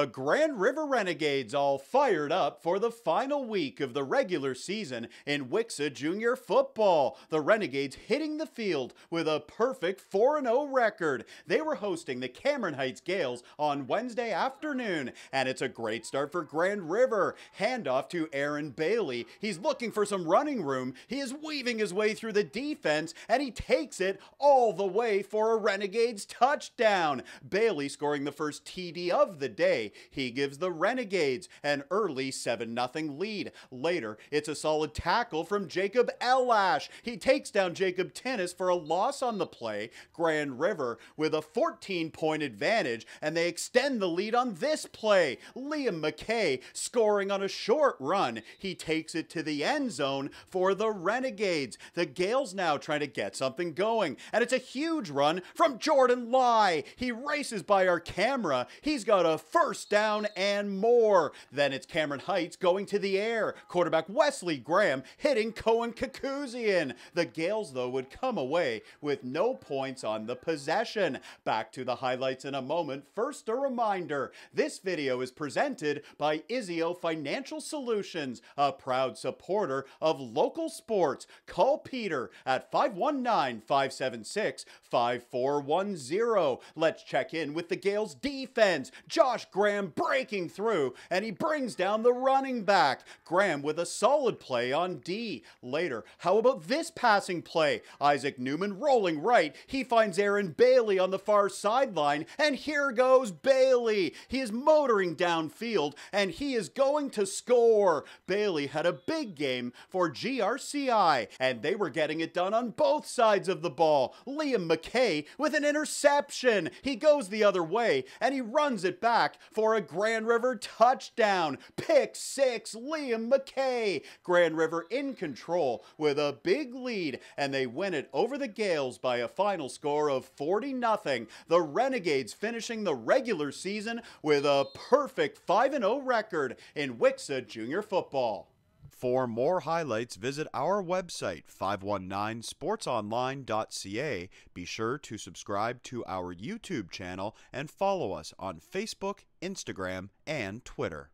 The Grand River Renegades all fired up for the final week of the regular season in Wixa Junior Football. The Renegades hitting the field with a perfect 4-0 record. They were hosting the Cameron Heights Gales on Wednesday afternoon, and it's a great start for Grand River. Handoff to Aaron Bailey. He's looking for some running room. He is weaving his way through the defense, and he takes it all the way for a Renegades touchdown. Bailey scoring the first TD of the day he gives the Renegades an early 7 0 lead. Later, it's a solid tackle from Jacob Elash. He takes down Jacob Tennis for a loss on the play. Grand River with a 14 point advantage, and they extend the lead on this play. Liam McKay scoring on a short run. He takes it to the end zone for the Renegades. The Gales now trying to get something going, and it's a huge run from Jordan Lye. He races by our camera. He's got a first first down and more. Then it's Cameron Heights going to the air. Quarterback Wesley Graham hitting Cohen Kakuzian. The Gales, though, would come away with no points on the possession. Back to the highlights in a moment. First, a reminder this video is presented by Izio Financial Solutions, a proud supporter of local sports. Call Peter at 519 576 5410. Let's check in with the Gales defense. Josh Graham. Graham breaking through, and he brings down the running back. Graham with a solid play on D. Later, how about this passing play? Isaac Newman rolling right. He finds Aaron Bailey on the far sideline, and here goes Bailey. He is motoring downfield, and he is going to score. Bailey had a big game for GRCI, and they were getting it done on both sides of the ball. Liam McKay with an interception. He goes the other way, and he runs it back for for a Grand River touchdown. Pick six, Liam McKay. Grand River in control with a big lead, and they win it over the Gales by a final score of 40 0. The Renegades finishing the regular season with a perfect 5 0 record in Wixa Junior football. For more highlights, visit our website, 519sportsonline.ca. Be sure to subscribe to our YouTube channel and follow us on Facebook, Instagram, and Twitter.